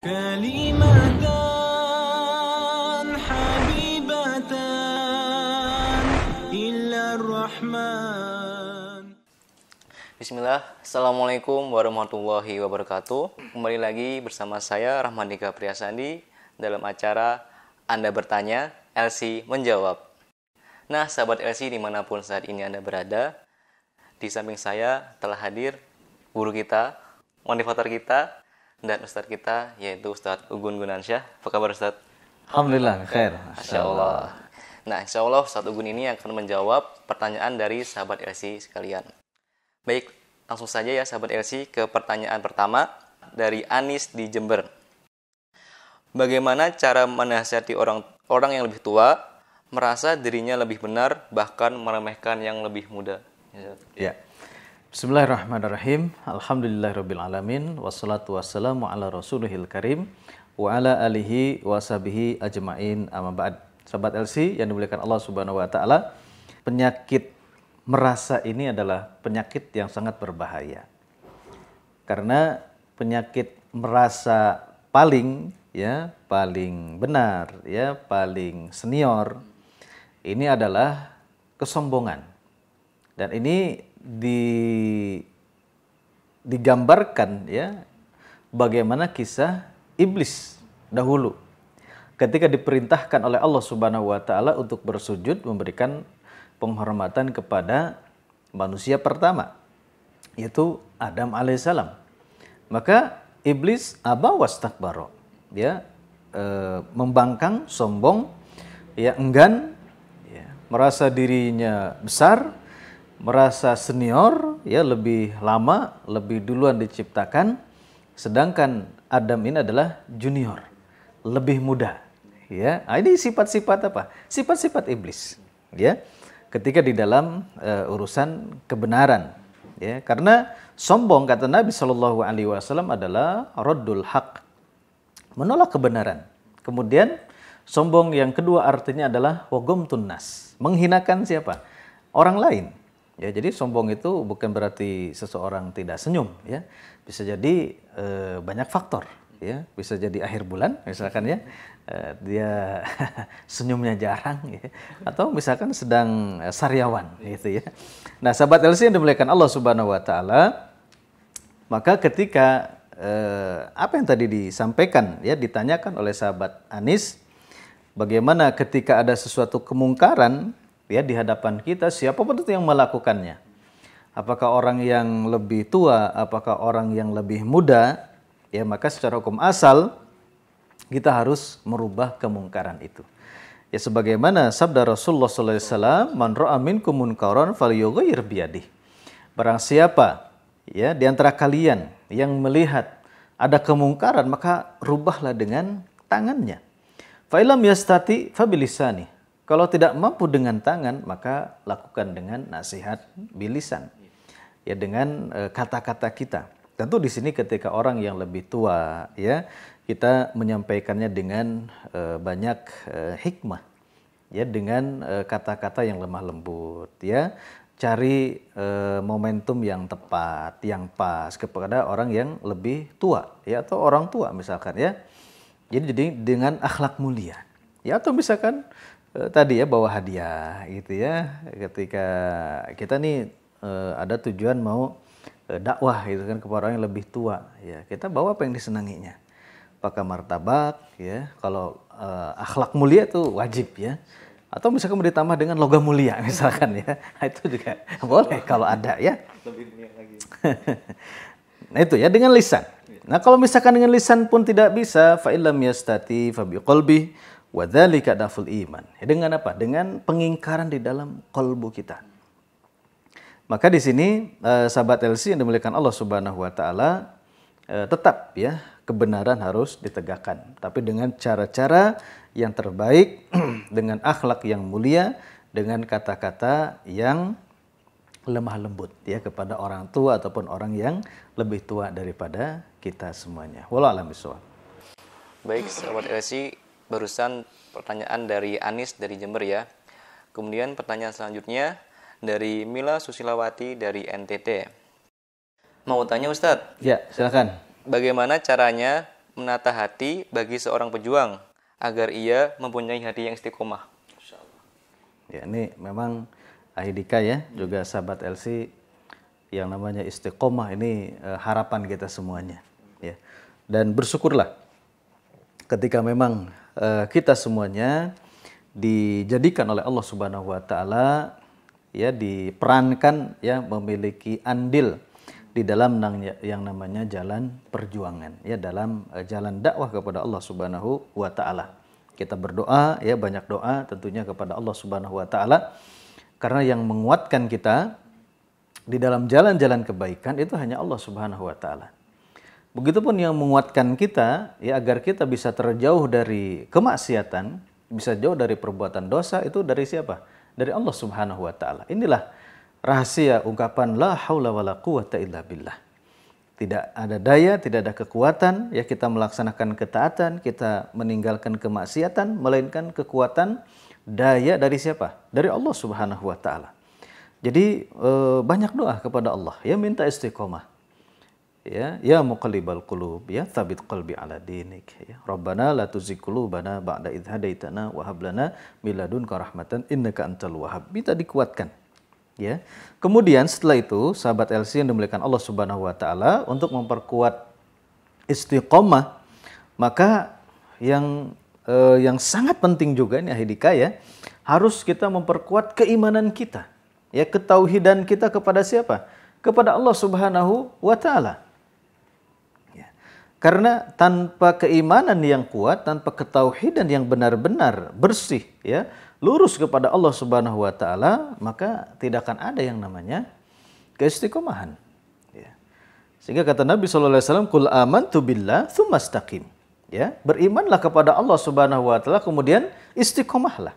كلمتان Bismillah, Assalamualaikum warahmatullahi wabarakatuh Kembali lagi bersama saya Rahmanika Priyasandi Dalam acara Anda Bertanya, LC Menjawab Nah, sahabat LC dimanapun saat ini Anda berada Di samping saya telah hadir guru kita, motivator kita, dan Ustadz kita yaitu Ustadz Ugun Gunansyah. Apa kabar Ustadz? Alhamdulillah, khair. Masya Allah. Nah, insya Allah Ustadz Ugun ini akan menjawab pertanyaan dari sahabat LC sekalian. Baik, langsung saja ya sahabat LC ke pertanyaan pertama dari Anis di Jember. Bagaimana cara menasihati orang orang yang lebih tua merasa dirinya lebih benar bahkan meremehkan yang lebih muda? Ya. Bismillahirrahmanirrahim. Alhamdulillahirrabbilalamin. Wassalatu wassalamu ala rasulihil karim. Wa ala alihi wa sahbihi ajma'in amma ba'd. Sahabat LC yang dimuliakan Allah subhanahu wa ta'ala. Penyakit merasa ini adalah penyakit yang sangat berbahaya. Karena penyakit merasa paling ya paling benar ya paling senior ini adalah kesombongan dan ini di digambarkan ya bagaimana kisah iblis dahulu ketika diperintahkan oleh Allah Subhanahu wa taala untuk bersujud memberikan penghormatan kepada manusia pertama yaitu Adam alaihissalam. Maka iblis abawas takbaro, ya e, membangkang, sombong, ya enggan, ya, merasa dirinya besar, merasa senior, ya lebih lama, lebih duluan diciptakan, sedangkan Adam ini adalah junior, lebih muda. Ya, nah, ini sifat-sifat apa? Sifat-sifat iblis. Ya, ketika di dalam uh, urusan kebenaran. Ya, karena sombong kata Nabi Shallallahu Alaihi Wasallam adalah rodul hak, menolak kebenaran. Kemudian sombong yang kedua artinya adalah wogom tunas, menghinakan siapa? Orang lain Ya, jadi sombong itu bukan berarti seseorang tidak senyum, ya. Bisa jadi e, banyak faktor, ya. Bisa jadi akhir bulan, misalkan ya, e, dia senyumnya jarang, ya. atau misalkan sedang eh, sariawan, gitu ya. Nah, sahabat LC yang dimuliakan Allah Subhanahu Wa Taala, maka ketika e, apa yang tadi disampaikan, ya, ditanyakan oleh sahabat Anis, bagaimana ketika ada sesuatu kemungkaran ya di hadapan kita siapapun itu yang melakukannya. Apakah orang yang lebih tua, apakah orang yang lebih muda, ya maka secara hukum asal kita harus merubah kemungkaran itu. Ya sebagaimana sabda Rasulullah Sallallahu SAW, "Man ra'a minkum munkaran falyughayyir biyadih." Barang siapa ya di antara kalian yang melihat ada kemungkaran, maka rubahlah dengan tangannya. Fa'ilam yastati fabilisani. Kalau tidak mampu dengan tangan, maka lakukan dengan nasihat bilisan. Ya dengan eh, kata-kata e, kita. Tentu di sini ketika orang yang lebih tua ya, kita menyampaikannya dengan e, banyak e, hikmah. Ya dengan kata-kata yang lemah lembut ya. Cari momentum yang tepat, yang pas kepada orang yang lebih tua ya atau orang tua misalkan ya. jadi dengan akhlak mulia. Ya atau misalkan Eh, tadi ya bawa hadiah gitu ya ketika kita nih uh, ada tujuan mau uh, dakwah gitu kan kepada orang yang lebih tua ya kita bawa apa yang disenanginya pakai martabak ya kalau uh, akhlak mulia tuh wajib ya atau misalkan ditambah dengan logam mulia misalkan ya nah, itu juga boleh kalau ada ya lebih mulia lagi nah itu ya dengan lisan nah kalau misalkan dengan lisan pun tidak bisa fa'ilam yastati fabi qalbi Wadhalika daful iman. Ya, dengan apa? Dengan pengingkaran di dalam kolbu kita. Maka di sini eh, sahabat LC yang dimuliakan Allah Subhanahu wa taala eh, tetap ya kebenaran harus ditegakkan tapi dengan cara-cara yang terbaik dengan akhlak yang mulia dengan kata-kata yang lemah lembut ya kepada orang tua ataupun orang yang lebih tua daripada kita semuanya. Wallahu a'lam Baik, sahabat LC, barusan pertanyaan dari Anis dari Jember ya. Kemudian pertanyaan selanjutnya dari Mila Susilawati dari NTT. Mau tanya Ustadz? Ya, silakan. Bagaimana caranya menata hati bagi seorang pejuang agar ia mempunyai hati yang istiqomah? Ya, ini memang Ahidika ya, juga sahabat LC yang namanya istiqomah ini uh, harapan kita semuanya. Ya. Dan bersyukurlah ketika memang Eh, kita semuanya dijadikan oleh Allah Subhanahu wa taala ya diperankan ya memiliki andil di dalam yang namanya jalan perjuangan ya dalam eh, jalan dakwah kepada Allah Subhanahu wa taala. Kita berdoa ya banyak doa tentunya kepada Allah Subhanahu wa taala karena yang menguatkan kita di dalam jalan-jalan kebaikan itu hanya Allah Subhanahu wa taala. Begitupun yang menguatkan kita ya agar kita bisa terjauh dari kemaksiatan, bisa jauh dari perbuatan dosa itu dari siapa? Dari Allah Subhanahu wa taala. Inilah rahasia ungkapan la haula wala quwata illa billah. Tidak ada daya, tidak ada kekuatan ya kita melaksanakan ketaatan, kita meninggalkan kemaksiatan melainkan kekuatan daya dari siapa? Dari Allah Subhanahu wa taala. Jadi eh, banyak doa kepada Allah ya minta istiqomah ya ya muqallibal qulub ya tsabbit qalbi ala dinik ya rabbana la tuzigh qulubana ba'da idh hadaitana wa hab lana min ladunka rahmatan innaka antal wahhab minta dikuatkan ya kemudian setelah itu sahabat LC yang dimuliakan Allah Subhanahu wa taala untuk memperkuat istiqomah maka yang eh, yang sangat penting juga ini ahidika ya harus kita memperkuat keimanan kita ya ketauhidan kita kepada siapa kepada Allah Subhanahu wa taala karena tanpa keimanan yang kuat, tanpa ketauhidan yang benar-benar bersih, ya, lurus kepada Allah Subhanahu wa taala, maka tidak akan ada yang namanya keistiqomahan. Ya. Sehingga kata Nabi Shallallahu alaihi wasallam, "Kul aman billah tsumma Ya, berimanlah kepada Allah Subhanahu wa taala kemudian istiqomahlah.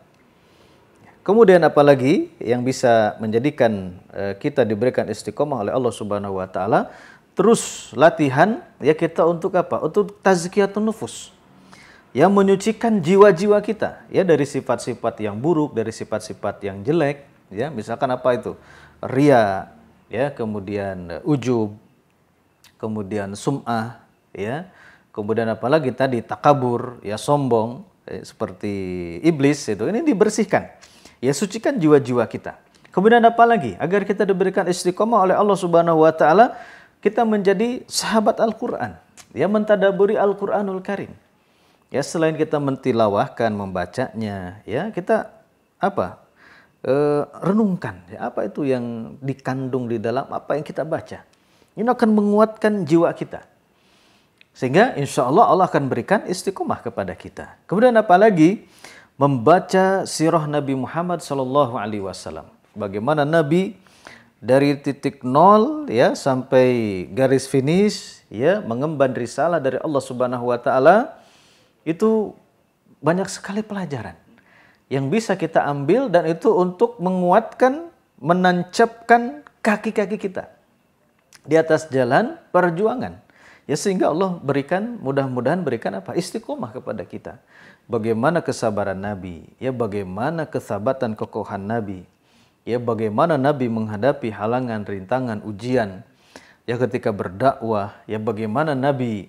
Kemudian apalagi yang bisa menjadikan eh, kita diberikan istiqomah oleh Allah Subhanahu wa taala? terus latihan ya kita untuk apa? Untuk tazkiyatun nufus. Yang menyucikan jiwa-jiwa kita ya dari sifat-sifat yang buruk, dari sifat-sifat yang jelek ya. Misalkan apa itu? Ria ya, kemudian eh, ujub, kemudian sum'ah ya. Kemudian apalagi tadi takabur ya sombong ya, seperti iblis itu ini dibersihkan. Ya sucikan jiwa-jiwa kita. Kemudian apa lagi? Agar kita diberikan istiqomah oleh Allah Subhanahu wa taala kita menjadi sahabat Al-Quran, ya mentadaburi Al-Quranul Karim. Ya selain kita mentilawahkan, membacanya, ya kita apa? E, renungkan, ya, apa itu yang dikandung di dalam apa yang kita baca. Ini akan menguatkan jiwa kita. Sehingga insya Allah Allah akan berikan istiqomah kepada kita. Kemudian apalagi membaca sirah Nabi Muhammad Sallallahu Alaihi Wasallam. Bagaimana Nabi dari titik nol ya sampai garis finish ya mengemban risalah dari Allah Subhanahu wa taala itu banyak sekali pelajaran yang bisa kita ambil dan itu untuk menguatkan menancapkan kaki-kaki kita di atas jalan perjuangan ya sehingga Allah berikan mudah-mudahan berikan apa istiqomah kepada kita bagaimana kesabaran nabi ya bagaimana kesabatan kekokohan nabi ya bagaimana Nabi menghadapi halangan, rintangan, ujian ya ketika berdakwah, ya bagaimana Nabi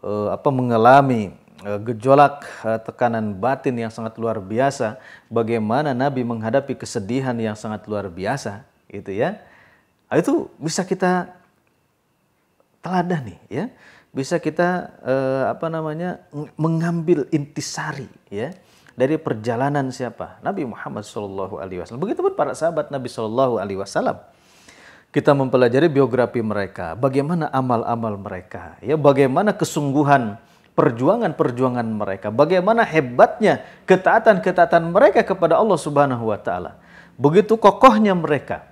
uh, apa mengalami uh, gejolak uh, tekanan batin yang sangat luar biasa, bagaimana Nabi menghadapi kesedihan yang sangat luar biasa, gitu ya. Nah, itu bisa kita teladani ya. Bisa kita uh, apa namanya mengambil intisari ya dari perjalanan siapa? Nabi Muhammad Shallallahu Alaihi Wasallam. Begitupun para sahabat Nabi Shallallahu Alaihi Wasallam. Kita mempelajari biografi mereka, bagaimana amal-amal mereka, ya bagaimana kesungguhan perjuangan-perjuangan mereka, bagaimana hebatnya ketaatan-ketaatan mereka kepada Allah Subhanahu wa taala. Begitu kokohnya mereka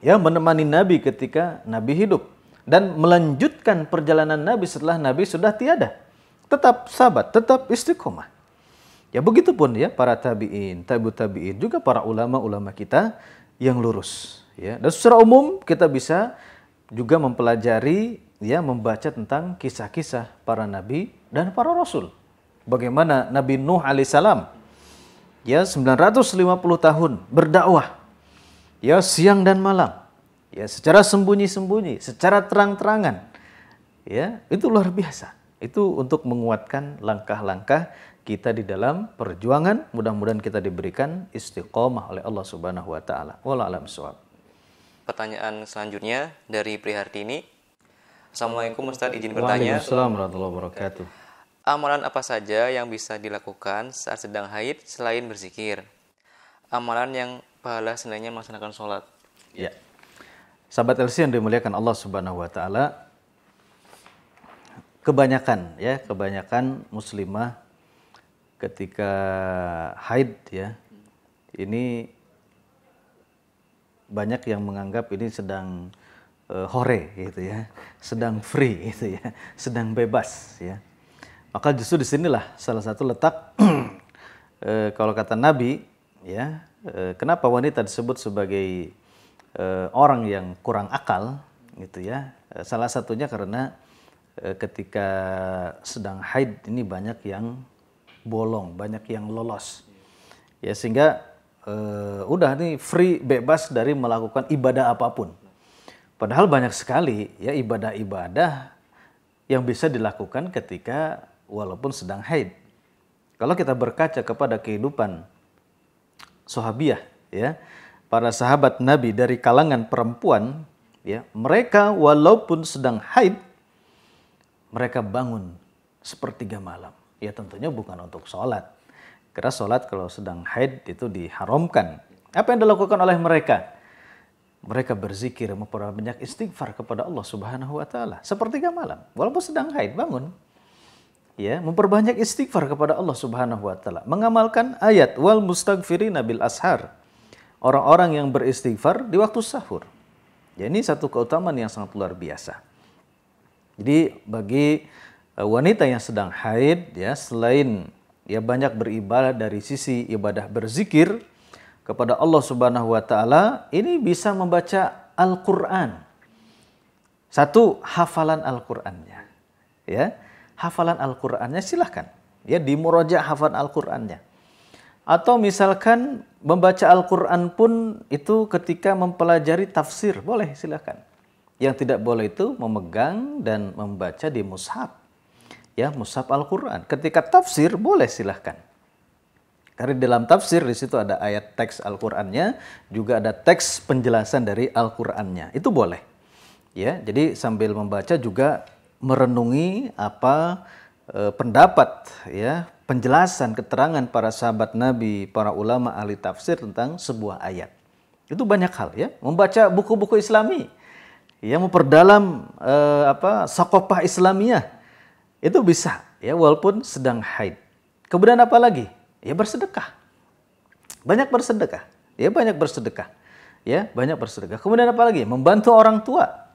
ya menemani Nabi ketika Nabi hidup dan melanjutkan perjalanan Nabi setelah Nabi sudah tiada. Tetap sahabat, tetap istiqomah. Ya begitu ya para tabi'in, tabu tabi'in, juga para ulama-ulama kita yang lurus. Ya. Dan secara umum kita bisa juga mempelajari, ya membaca tentang kisah-kisah para nabi dan para rasul. Bagaimana Nabi Nuh alaihissalam ya 950 tahun berdakwah ya siang dan malam ya secara sembunyi-sembunyi secara terang-terangan ya itu luar biasa itu untuk menguatkan langkah-langkah kita di dalam perjuangan mudah-mudahan kita diberikan istiqomah oleh Allah Subhanahu wa taala. Wallahu alam suwab. Pertanyaan selanjutnya dari Prihartini. Assalamualaikum Ustaz izin bertanya. Waalaikumsalam warahmatullahi wabarakatuh. Amalan apa saja yang bisa dilakukan saat sedang haid selain berzikir? Amalan yang pahala senangnya melaksanakan sholat. Ya. Sahabat LC yang dimuliakan Allah Subhanahu wa taala, kebanyakan ya, kebanyakan muslimah ketika haid ya ini banyak yang menganggap ini sedang uh, hore gitu ya, sedang free gitu ya, sedang bebas ya. Maka justru disinilah salah satu letak e, kalau kata Nabi ya, e, kenapa wanita disebut sebagai e, orang yang kurang akal gitu ya? E, salah satunya karena e, ketika sedang haid ini banyak yang bolong, banyak yang lolos. Ya sehingga uh, udah nih free bebas dari melakukan ibadah apapun. Padahal banyak sekali ya ibadah-ibadah yang bisa dilakukan ketika walaupun sedang haid. Kalau kita berkaca kepada kehidupan sahabiah ya, para sahabat Nabi dari kalangan perempuan ya, mereka walaupun sedang haid mereka bangun sepertiga malam. Ya tentunya bukan untuk sholat. Karena sholat kalau sedang haid itu diharamkan. Apa yang dilakukan oleh mereka? Mereka berzikir, memperbanyak istighfar kepada Allah Subhanahu wa taala sepertiga malam walaupun sedang haid bangun. Ya, memperbanyak istighfar kepada Allah Subhanahu wa taala, mengamalkan ayat wal mustaghfirin nabil ashar. Orang-orang yang beristighfar di waktu sahur. Ya, ini satu keutamaan yang sangat luar biasa. Jadi bagi Eh, wanita yang sedang haid ya selain ya banyak beribadah dari sisi ibadah berzikir kepada Allah Subhanahu wa taala ini bisa membaca Al-Qur'an. Satu hafalan Al-Qur'annya. Ya. Hafalan Al-Qur'annya silahkan ya murojaah hafalan Al-Qur'annya. Atau misalkan membaca Al-Qur'an pun itu ketika mempelajari tafsir boleh silahkan. Yang tidak boleh itu memegang dan membaca di mushaf ya mushaf Al-Qur'an. Ketika tafsir boleh silahkan. Karena dalam tafsir di situ ada ayat teks Al-Qur'annya, juga ada teks penjelasan dari Al-Qur'annya. Itu boleh. Ya, jadi sambil membaca juga merenungi apa e, pendapat ya, penjelasan keterangan para sahabat Nabi, para ulama ahli tafsir tentang sebuah ayat. Itu banyak hal ya, membaca buku-buku Islami. yang memperdalam eh, apa sakopah Islamiyah itu bisa ya walaupun sedang haid. Kemudian apa lagi? Ya bersedekah. Banyak bersedekah. Ya banyak bersedekah. Ya, banyak bersedekah. Kemudian apa lagi? Membantu orang tua.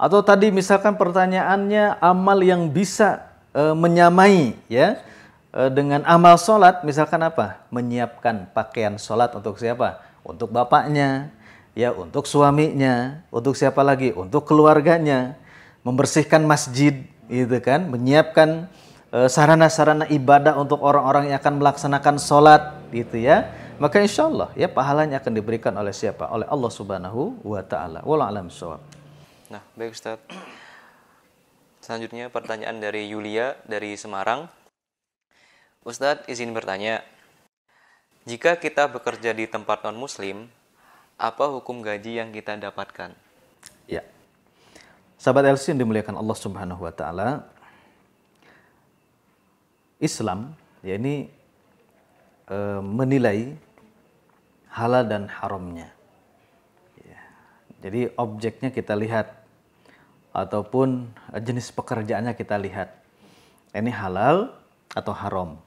Atau tadi misalkan pertanyaannya amal yang bisa e, menyamai ya e, dengan amal sholat misalkan apa? Menyiapkan pakaian sholat untuk siapa? Untuk bapaknya, ya untuk suaminya, untuk siapa lagi? Untuk keluarganya, membersihkan masjid, itu kan, menyiapkan eh, sarana-sarana ibadah untuk orang-orang yang akan melaksanakan sholat gitu ya maka insya Allah ya pahalanya akan diberikan oleh siapa oleh Allah subhanahu wa ta'ala wala alam sholat nah baik Ustaz selanjutnya pertanyaan dari Yulia dari Semarang Ustadz izin bertanya jika kita bekerja di tempat non muslim apa hukum gaji yang kita dapatkan ya Sahabat LC yang dimuliakan Allah Subhanahu wa taala, Islam ya ini e, menilai halal dan haramnya. Ya. Jadi objeknya kita lihat ataupun jenis pekerjaannya kita lihat. Ini halal atau haram.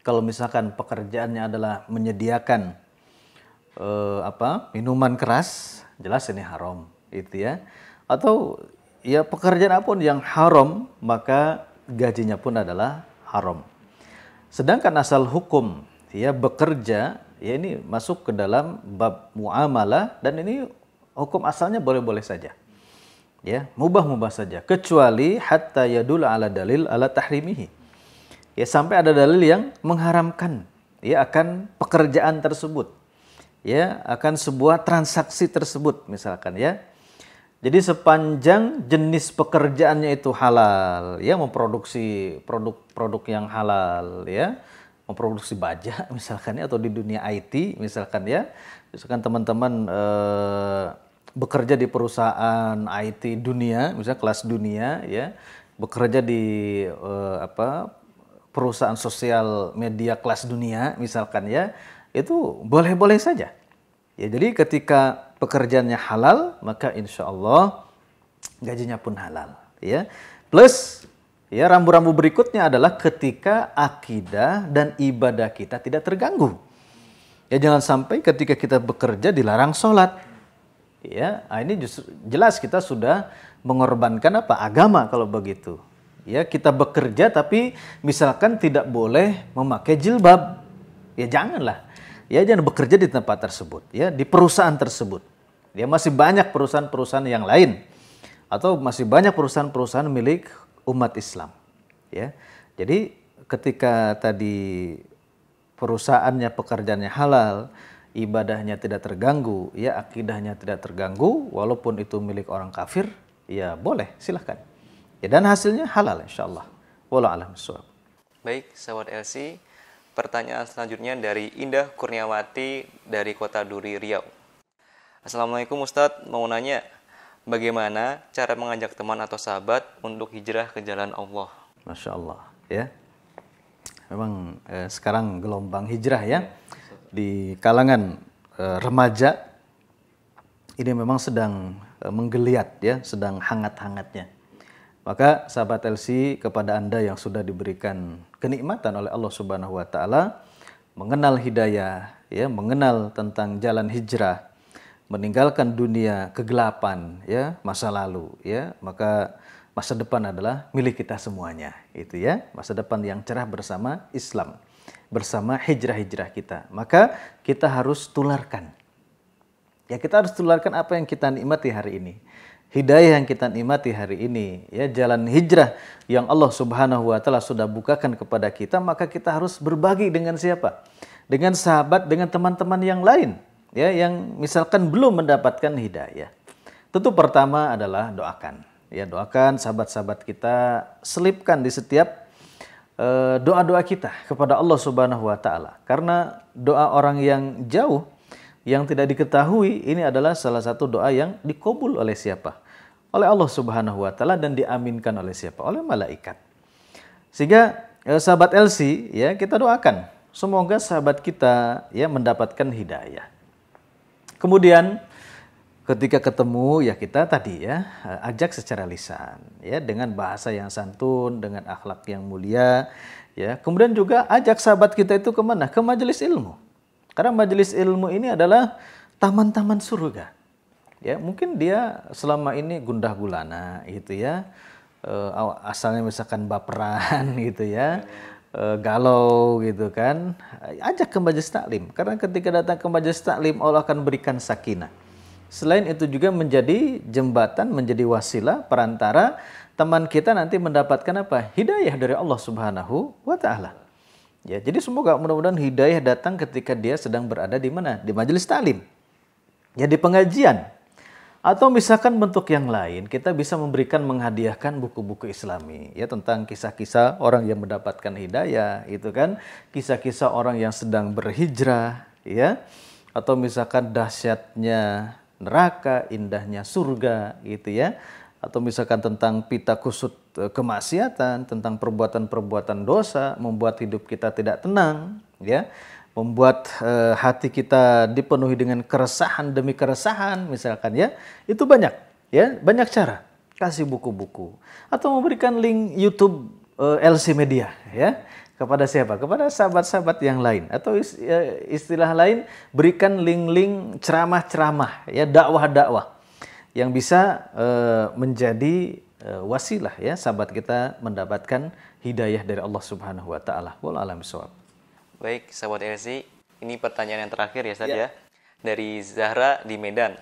Kalau misalkan pekerjaannya adalah menyediakan e, apa? minuman keras, jelas ini haram, itu ya atau ya pekerjaan apapun yang haram maka gajinya pun adalah haram. Sedangkan asal hukum ya bekerja ya ini masuk ke dalam bab muamalah dan ini hukum asalnya boleh-boleh saja. Ya, mubah-mubah saja kecuali hatta yadul ala dalil ala tahrimihi. Ya sampai ada dalil yang mengharamkan ya akan pekerjaan tersebut. Ya, akan sebuah transaksi tersebut misalkan ya jadi sepanjang jenis pekerjaannya itu halal, ya memproduksi produk-produk yang halal, ya memproduksi baja misalkan ya atau di dunia IT misalkan ya, misalkan teman-teman e, bekerja di perusahaan IT dunia, misalnya kelas dunia, ya bekerja di e, apa perusahaan sosial media kelas dunia misalkan ya, itu boleh-boleh saja. Ya jadi ketika pekerjaannya halal, maka insya Allah gajinya pun halal. Ya, plus ya rambu-rambu berikutnya adalah ketika akidah dan ibadah kita tidak terganggu. Ya jangan sampai ketika kita bekerja dilarang sholat. Ya, nah ini justru jelas kita sudah mengorbankan apa agama kalau begitu. Ya kita bekerja tapi misalkan tidak boleh memakai jilbab. Ya janganlah. Ya jangan bekerja di tempat tersebut. Ya di perusahaan tersebut dia masih banyak perusahaan-perusahaan yang lain atau masih banyak perusahaan-perusahaan milik umat Islam. Ya. Jadi ketika tadi perusahaannya pekerjaannya halal, ibadahnya tidak terganggu, ya akidahnya tidak terganggu walaupun itu milik orang kafir, ya boleh silahkan. Ya, dan hasilnya halal insya Allah. Wallahu alam suhab. Baik, sahabat LC, pertanyaan selanjutnya dari Indah Kurniawati dari Kota Duri Riau. Assalamualaikum Ustadz, mau nanya bagaimana cara mengajak teman atau sahabat untuk hijrah ke jalan Allah? Masya Allah, ya. Memang eh, sekarang gelombang hijrah ya, di kalangan eh, remaja ini memang sedang eh, menggeliat ya, sedang hangat-hangatnya. Maka sahabat LC kepada Anda yang sudah diberikan kenikmatan oleh Allah Subhanahu wa taala mengenal hidayah ya, mengenal tentang jalan hijrah meninggalkan dunia kegelapan ya masa lalu ya maka masa depan adalah milik kita semuanya itu ya masa depan yang cerah bersama Islam bersama hijrah-hijrah kita maka kita harus tularkan ya kita harus tularkan apa yang kita nikmati hari ini hidayah yang kita nikmati hari ini ya jalan hijrah yang Allah Subhanahu wa taala sudah bukakan kepada kita maka kita harus berbagi dengan siapa dengan sahabat dengan teman-teman yang lain ya yang misalkan belum mendapatkan hidayah. Tentu pertama adalah doakan. Ya, doakan sahabat-sahabat kita selipkan di setiap eh, doa-doa uh, kita kepada Allah Subhanahu wa taala. Karena doa orang yang jauh yang tidak diketahui ini adalah salah satu doa yang dikabul oleh siapa? Oleh Allah Subhanahu wa taala dan diaminkan oleh siapa? Oleh malaikat. Sehingga eh, sahabat Elsi, ya kita doakan semoga sahabat kita ya mendapatkan hidayah. Kemudian ketika ketemu ya kita tadi ya eh, ajak secara lisan ya dengan bahasa yang santun, dengan akhlak yang mulia ya. Kemudian juga ajak sahabat kita itu kemana? Ke majelis ilmu. Karena majelis ilmu ini adalah taman-taman surga. Ya, mungkin dia selama ini gundah gulana gitu ya. Eh, asalnya misalkan baperan gitu ya. Eh, galau gitu kan, ajak ke majelis taklim. Karena ketika datang ke majelis taklim Allah akan berikan sakinah. Selain itu juga menjadi jembatan, menjadi wasilah, perantara teman kita nanti mendapatkan apa? Hidayah dari Allah Subhanahu wa taala. Ya, jadi semoga mudah-mudahan hidayah datang ketika dia sedang berada di mana? Di majelis taklim. Ya pengajian. Atau misalkan bentuk yang lain, kita bisa memberikan menghadiahkan buku-buku Islami ya tentang kisah-kisah orang yang mendapatkan hidayah, itu kan kisah-kisah orang yang sedang berhijrah, ya. Atau misalkan dahsyatnya neraka, indahnya surga, gitu ya. Atau misalkan tentang pita kusut eh, kemaksiatan, tentang perbuatan-perbuatan dosa membuat hidup kita tidak tenang, ya membuat e, hati kita dipenuhi dengan keresahan demi keresahan misalkan ya itu banyak ya banyak cara kasih buku-buku atau memberikan link YouTube e, eh, LC Media ya kepada siapa kepada sahabat-sahabat yang lain atau ya, istilah lain berikan link-link ceramah-ceramah ya dakwah-dakwah yang bisa e, menjadi e, wasilah ya sahabat kita mendapatkan hidayah dari Allah Subhanahu wa taala. Wallahu a'lam Baik, sahabat LC, ini pertanyaan yang terakhir ya Ustaz ya. ya. Dari Zahra di Medan.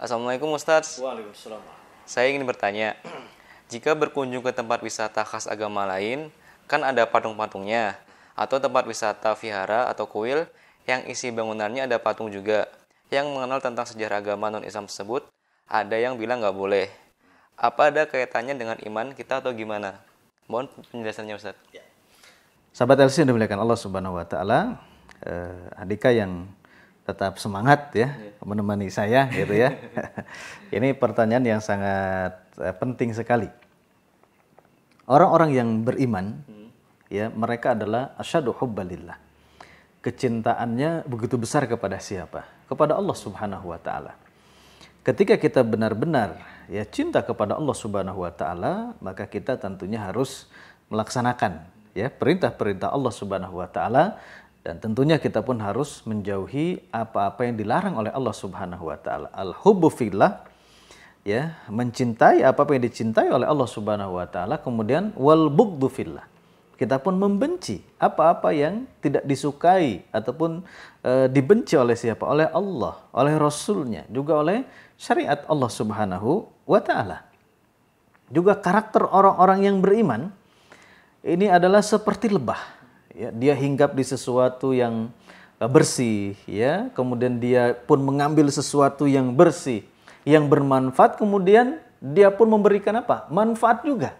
Assalamualaikum Ustaz. Waalaikumsalam. Saya ingin bertanya, jika berkunjung ke tempat wisata khas agama lain, kan ada patung-patungnya, atau tempat wisata vihara atau kuil yang isi bangunannya ada patung juga, yang mengenal tentang sejarah agama non-Islam tersebut, ada yang bilang nggak boleh. Apa ada kaitannya dengan iman kita atau gimana? Mohon penjelasannya Ustaz. Ya. Sahabat LC yang dimuliakan Allah Subhanahu wa taala, eh, Andika yang tetap semangat ya yeah. menemani saya gitu ya. Ini pertanyaan yang sangat eh, penting sekali. Orang-orang yang beriman hmm. ya, mereka adalah asyadu hubbalillah. Kecintaannya begitu besar kepada siapa? Kepada Allah Subhanahu wa taala. Ketika kita benar-benar ya cinta kepada Allah Subhanahu wa taala, maka kita tentunya harus melaksanakan ya perintah-perintah Allah Subhanahu wa taala dan tentunya kita pun harus menjauhi apa-apa yang dilarang oleh Allah Subhanahu wa taala. Al-hubbu fillah ya, mencintai apa-apa yang dicintai oleh Allah Subhanahu wa taala, kemudian wal bughdhu fillah. Kita pun membenci apa-apa yang tidak disukai ataupun e, dibenci oleh siapa? Oleh Allah, oleh Rasulnya, juga oleh syariat Allah Subhanahu wa taala. Juga karakter orang-orang yang beriman ini adalah seperti lebah. Ya, dia hinggap di sesuatu yang eh, bersih, ya. Kemudian dia pun mengambil sesuatu yang bersih, yang bermanfaat. Kemudian dia pun memberikan apa? Manfaat juga,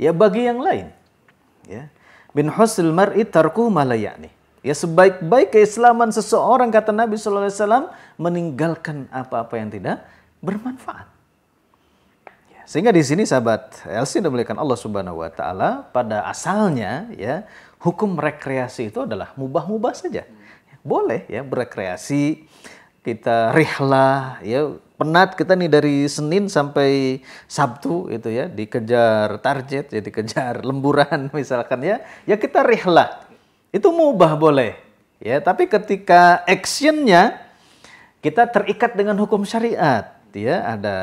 ya bagi yang lain. Ya. Bin Husil mar'i tarku malayani. Ya sebaik-baik keislaman seseorang kata Nabi Shallallahu Alaihi Wasallam meninggalkan apa-apa yang tidak bermanfaat. Sehingga di sini sahabat sudah dimuliakan Allah Subhanahu wa taala pada asalnya ya hukum rekreasi itu adalah mubah-mubah saja. Boleh ya berekreasi kita rihlah ya penat kita nih dari Senin sampai Sabtu itu ya dikejar target ya dikejar lemburan misalkan ya ya kita rihlah itu mubah boleh ya tapi ketika actionnya kita terikat dengan hukum syariat gitu ya, ada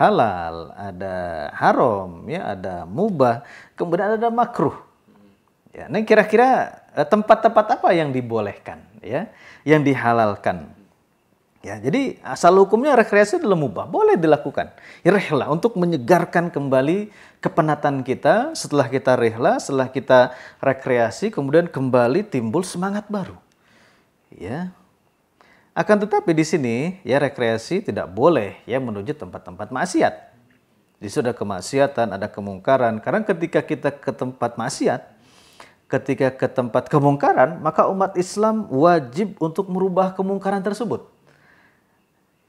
halal, ada haram, ya, ada mubah, kemudian ada makruh. Ya, nah kira-kira eh, tempat-tempat apa yang dibolehkan, ya, yang dihalalkan? Ya, jadi asal hukumnya rekreasi adalah mubah boleh dilakukan. rehla untuk menyegarkan kembali kepenatan kita setelah kita rehla, setelah kita rekreasi, kemudian kembali timbul semangat baru. Ya, akan tetapi di sini ya rekreasi tidak boleh ya menuju tempat-tempat maksiat. Di situ kemaksiatan, ada kemungkaran. Karena ketika kita ke tempat maksiat, ketika ke tempat kemungkaran, maka umat Islam wajib untuk merubah kemungkaran tersebut.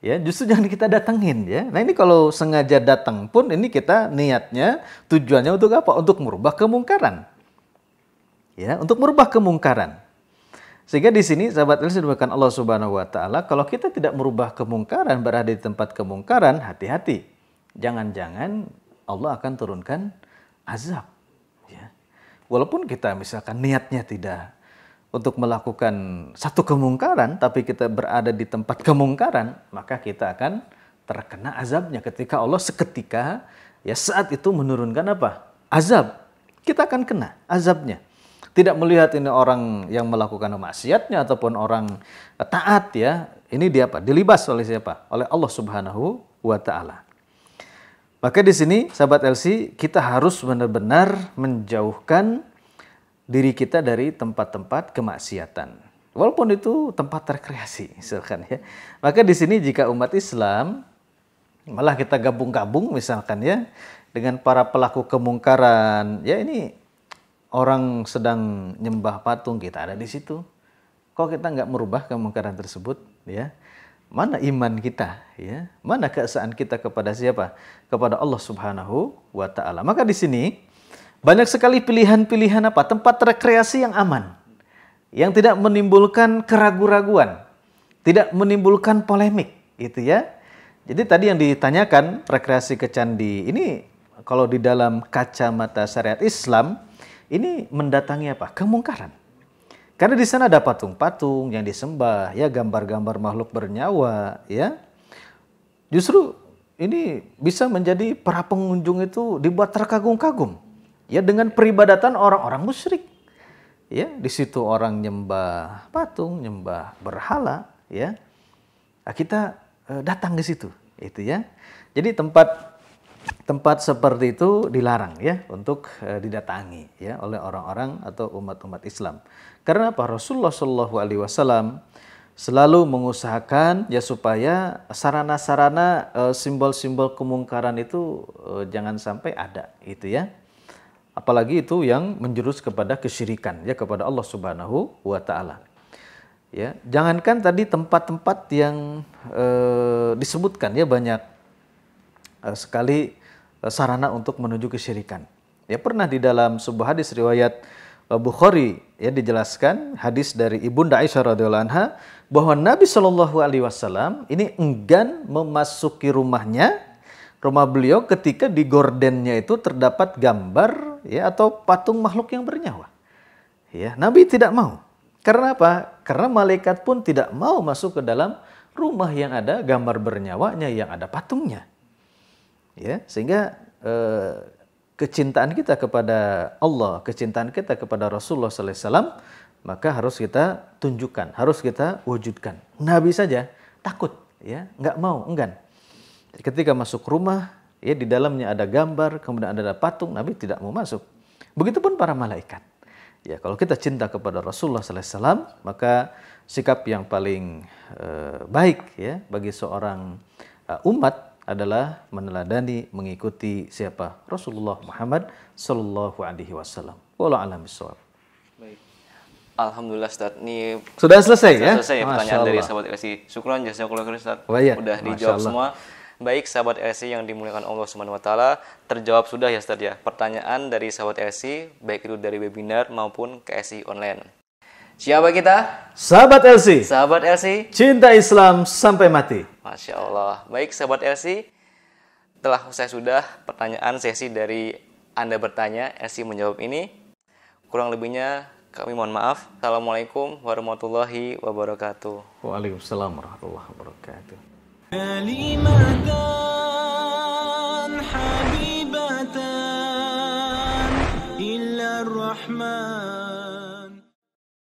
Ya, justru jangan kita datangin ya. Nah, ini kalau sengaja datang pun ini kita niatnya tujuannya untuk apa? Untuk merubah kemungkaran. Ya, untuk merubah kemungkaran. Sehingga di sini sahabat Elsa diberikan Allah Subhanahu wa taala, kalau kita tidak merubah kemungkaran berada di tempat kemungkaran, hati-hati. Jangan-jangan Allah akan turunkan azab. Ya. Walaupun kita misalkan niatnya tidak untuk melakukan satu kemungkaran, tapi kita berada di tempat kemungkaran, maka kita akan terkena azabnya ketika Allah seketika ya saat itu menurunkan apa? Azab. Kita akan kena azabnya tidak melihat ini orang yang melakukan maksiatnya ataupun orang taat ya. Ini dia apa? Dilibas oleh siapa? Oleh Allah Subhanahu wa taala. Maka di sini sahabat LC kita harus benar-benar menjauhkan diri kita dari tempat-tempat kemaksiatan. Walaupun itu tempat rekreasi misalkan ya. Maka di sini jika umat Islam malah kita gabung-gabung misalkan ya dengan para pelaku kemungkaran, ya ini orang sedang nyembah patung kita ada di situ. Kok kita nggak merubah kemungkaran tersebut, ya? Mana iman kita, ya? Mana keesaan kita kepada siapa? Kepada Allah Subhanahu wa taala. Maka di sini banyak sekali pilihan-pilihan apa? Tempat rekreasi yang aman. Yang tidak menimbulkan keraguan-raguan, tidak menimbulkan polemik, gitu ya. Jadi tadi yang ditanyakan rekreasi ke candi ini kalau di dalam kacamata syariat Islam ini mendatangi apa? Kemungkaran. Karena di sana ada patung-patung yang disembah, ya gambar-gambar makhluk bernyawa, ya. Justru ini bisa menjadi para pengunjung itu dibuat terkagum-kagum, ya dengan peribadatan orang-orang musyrik. Ya, di situ orang nyembah patung, nyembah berhala, ya. Nah, kita eh, datang ke situ, itu ya. Jadi tempat tempat seperti itu dilarang ya untuk eh, didatangi ya oleh orang-orang atau umat-umat Islam. Karena apa? Rasulullah Shallallahu Alaihi Wasallam selalu mengusahakan ya supaya sarana-sarana eh, simbol-simbol kemungkaran itu eh, jangan sampai ada itu ya. Apalagi itu yang menjurus kepada kesyirikan ya kepada Allah Subhanahu wa taala. Ya, jangankan tadi tempat-tempat yang eh, disebutkan ya banyak eh, sekali Eh, sarana untuk menuju kesyirikan. Ya pernah di dalam sebuah hadis riwayat eh, Bukhari ya dijelaskan hadis dari Ibunda Aisyah radhiyallahu anha bahwa Nabi Shallallahu alaihi wasallam ini enggan memasuki rumahnya rumah beliau ketika di gordennya itu terdapat gambar ya atau patung makhluk yang bernyawa. Ya, Nabi tidak mau. Karena apa? Karena malaikat pun tidak mau masuk ke dalam rumah yang ada gambar bernyawanya yang ada patungnya ya sehingga eh, kecintaan kita kepada Allah kecintaan kita kepada Rasulullah Sallallahu Alaihi Wasallam maka harus kita tunjukkan harus kita wujudkan Nabi saja takut ya nggak mau enggan ketika masuk rumah ya di dalamnya ada gambar kemudian ada patung Nabi tidak mau masuk begitupun para malaikat ya kalau kita cinta kepada Rasulullah Sallallahu Alaihi Wasallam maka sikap yang paling eh, baik ya bagi seorang eh, umat adalah meneladani mengikuti siapa Rasulullah Muhammad Sallallahu Alaihi Wasallam. Walau alam Alhamdulillah Ustaz. Ini sudah selesai sudah ya? Selesai ya. pertanyaan dari sahabat RSI. Syukron jasa kulakan Ustaz. Baik. Oh, iya. Sudah dijawab semua. Baik sahabat LSI yang dimuliakan Allah Subhanahu wa taala, terjawab sudah ya Ustaz ya pertanyaan dari sahabat LSI baik itu dari webinar maupun KSI online. Siapa kita? Sahabat LC. Sahabat LC. Cinta Islam sampai mati. Masya Allah. Baik, sahabat LC. Telah saya sudah pertanyaan sesi dari Anda bertanya, LC menjawab ini. Kurang lebihnya kami mohon maaf. Assalamualaikum warahmatullahi wabarakatuh. Waalaikumsalam warahmatullahi wabarakatuh. illa rahman.